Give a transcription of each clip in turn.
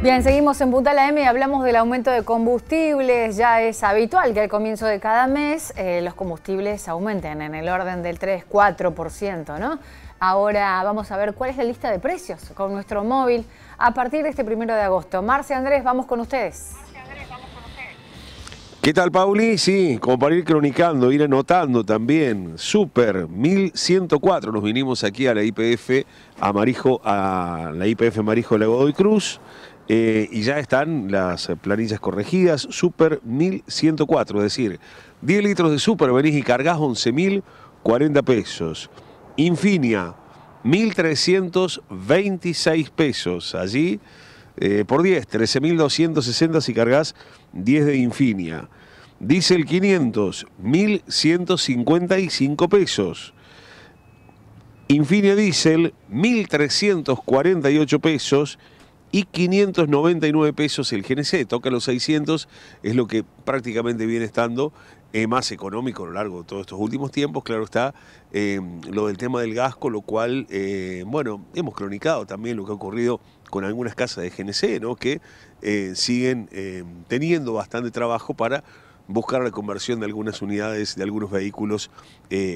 Bien, seguimos en Punta la M y hablamos del aumento de combustibles. Ya es habitual que al comienzo de cada mes eh, los combustibles aumenten en el orden del 3-4%, ¿no? Ahora vamos a ver cuál es la lista de precios con nuestro móvil a partir de este primero de agosto. Marcia Andrés, vamos con ustedes. Andrés, vamos con ustedes. ¿Qué tal, Pauli? Sí, como para ir cronicando, ir anotando también. Super 1104. Nos vinimos aquí a la IPF Amarijo, a la IPF Marijo Lagodoy Cruz. Eh, y ya están las eh, planillas corregidas, Super 1104, es decir, 10 litros de Super venís y cargás 11.040 pesos. Infinia, 1.326 pesos. Allí, eh, por 10, 13.260 si cargás 10 de Infinia. Diesel 500, 1.155 pesos. Infinia Diesel, 1.348 pesos y 599 pesos el GNC. Toca los 600, es lo que prácticamente viene estando eh, más económico a lo largo de todos estos últimos tiempos. Claro está eh, lo del tema del gas, con lo cual, eh, bueno, hemos cronicado también lo que ha ocurrido con algunas casas de GNC, ¿no? que siguen teniendo bastante trabajo para buscar la conversión de algunas unidades, de algunos vehículos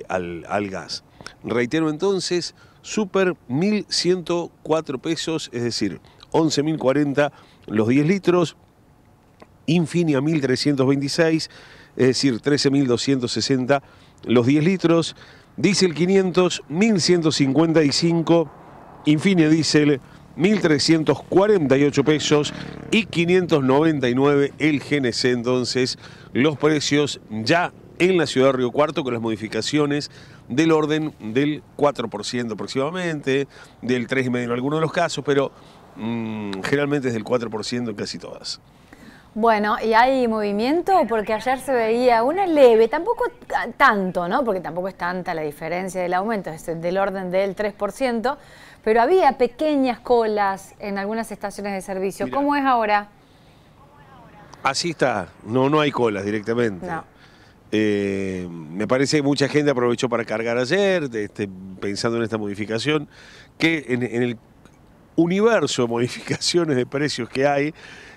al, al gas. Reitero entonces, super 1.104 pesos, es decir, 11.040 los 10 litros, Infinia 1.326, es decir, 13.260 los 10 litros, Diesel 500, 1.155, Infinia Diesel 1.348 pesos y 599 el GNC. Entonces, los precios ya en la ciudad de Río Cuarto con las modificaciones del orden del 4% aproximadamente, del 3,5% en algunos de los casos, pero Mm, generalmente es del 4% en casi todas. Bueno, ¿y hay movimiento? Porque ayer se veía una leve, tampoco tanto, ¿no? Porque tampoco es tanta la diferencia del aumento, es del orden del 3%, pero había pequeñas colas en algunas estaciones de servicio. ¿Cómo es ahora? Así está, no, no hay colas directamente. Eh, me parece que mucha gente aprovechó para cargar ayer, este, pensando en esta modificación, que en el universo de modificaciones de precios que hay,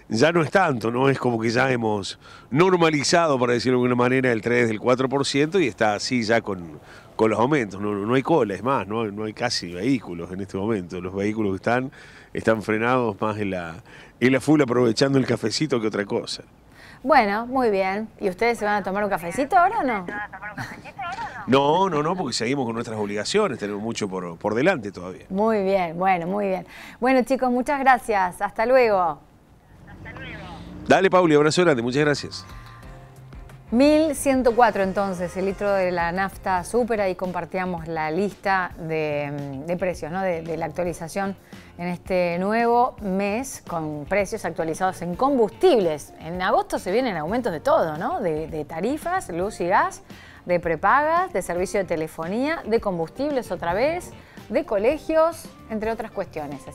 ya no es tanto, ¿no? Es como que ya hemos normalizado, para decirlo de alguna manera, el 3 del 4% y está así ya con, con los aumentos. No, no hay cola, es más, ¿no? no hay casi vehículos en este momento. Los vehículos están, están frenados más en la, en la full aprovechando el cafecito que otra cosa. Bueno, muy bien. ¿Y ustedes se van a tomar un cafecito ahora o no? No, no, no, porque seguimos con nuestras obligaciones, tenemos mucho por, por delante todavía. Muy bien, bueno, muy bien. Bueno, chicos, muchas gracias. Hasta luego. Hasta luego. Dale, Pauli, abrazo grande, muchas gracias. 1104 entonces el litro de la nafta supera y compartíamos la lista de, mm, precios, ¿no? de, la actualización en este nuevo mes con precios actualizados en combustibles. En agosto se vienen aumentos de todo, ¿no? de tarifas, luz y gas de prepagas, de servicio de telefonía, de combustibles otra vez, de colegios, entre otras cuestiones.